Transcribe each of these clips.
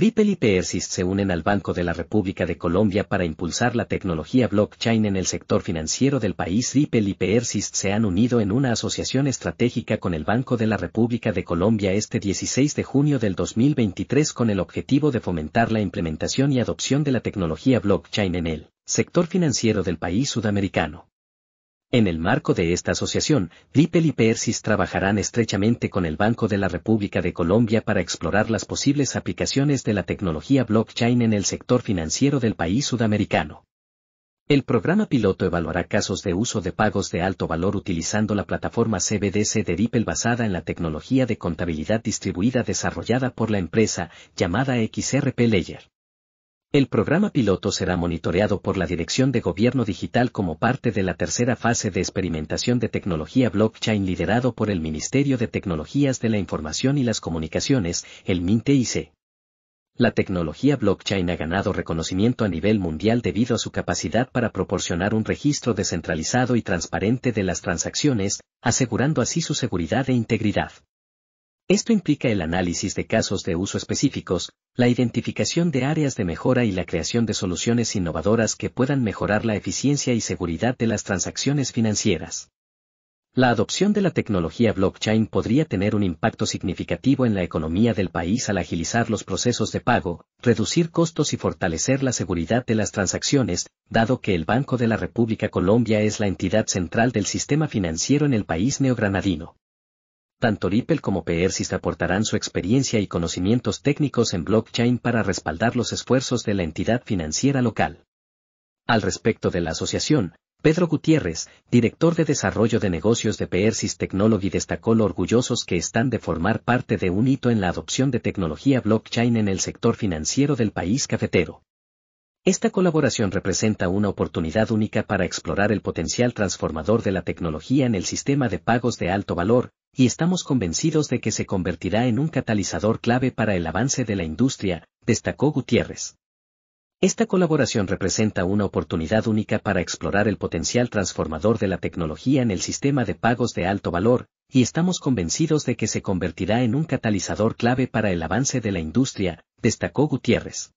Ripple y Persist se unen al Banco de la República de Colombia para impulsar la tecnología blockchain en el sector financiero del país. Ripple y Persist se han unido en una asociación estratégica con el Banco de la República de Colombia este 16 de junio del 2023 con el objetivo de fomentar la implementación y adopción de la tecnología blockchain en el sector financiero del país sudamericano. En el marco de esta asociación, Ripple y Persis trabajarán estrechamente con el Banco de la República de Colombia para explorar las posibles aplicaciones de la tecnología blockchain en el sector financiero del país sudamericano. El programa piloto evaluará casos de uso de pagos de alto valor utilizando la plataforma CBDC de Ripple basada en la tecnología de contabilidad distribuida desarrollada por la empresa, llamada XRP Layer. El programa piloto será monitoreado por la Dirección de Gobierno Digital como parte de la tercera fase de experimentación de tecnología blockchain liderado por el Ministerio de Tecnologías de la Información y las Comunicaciones, el MINTIC. La tecnología blockchain ha ganado reconocimiento a nivel mundial debido a su capacidad para proporcionar un registro descentralizado y transparente de las transacciones, asegurando así su seguridad e integridad. Esto implica el análisis de casos de uso específicos, la identificación de áreas de mejora y la creación de soluciones innovadoras que puedan mejorar la eficiencia y seguridad de las transacciones financieras. La adopción de la tecnología blockchain podría tener un impacto significativo en la economía del país al agilizar los procesos de pago, reducir costos y fortalecer la seguridad de las transacciones, dado que el Banco de la República Colombia es la entidad central del sistema financiero en el país neogranadino tanto Ripple como Peersys aportarán su experiencia y conocimientos técnicos en blockchain para respaldar los esfuerzos de la entidad financiera local. Al respecto de la asociación, Pedro Gutiérrez, director de desarrollo de negocios de Peersys Technology, destacó lo orgullosos que están de formar parte de un hito en la adopción de tecnología blockchain en el sector financiero del país cafetero. Esta colaboración representa una oportunidad única para explorar el potencial transformador de la tecnología en el sistema de pagos de alto valor, y estamos convencidos de que se convertirá en un catalizador clave para el avance de la industria, destacó Gutiérrez. Esta colaboración representa una oportunidad única para explorar el potencial transformador de la tecnología en el sistema de pagos de alto valor, y estamos convencidos de que se convertirá en un catalizador clave para el avance de la industria, destacó Gutiérrez.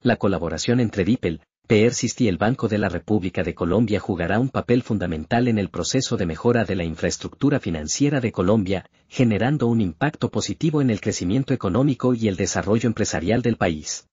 La colaboración entre Ripple, PERSIST y el Banco de la República de Colombia jugará un papel fundamental en el proceso de mejora de la infraestructura financiera de Colombia, generando un impacto positivo en el crecimiento económico y el desarrollo empresarial del país.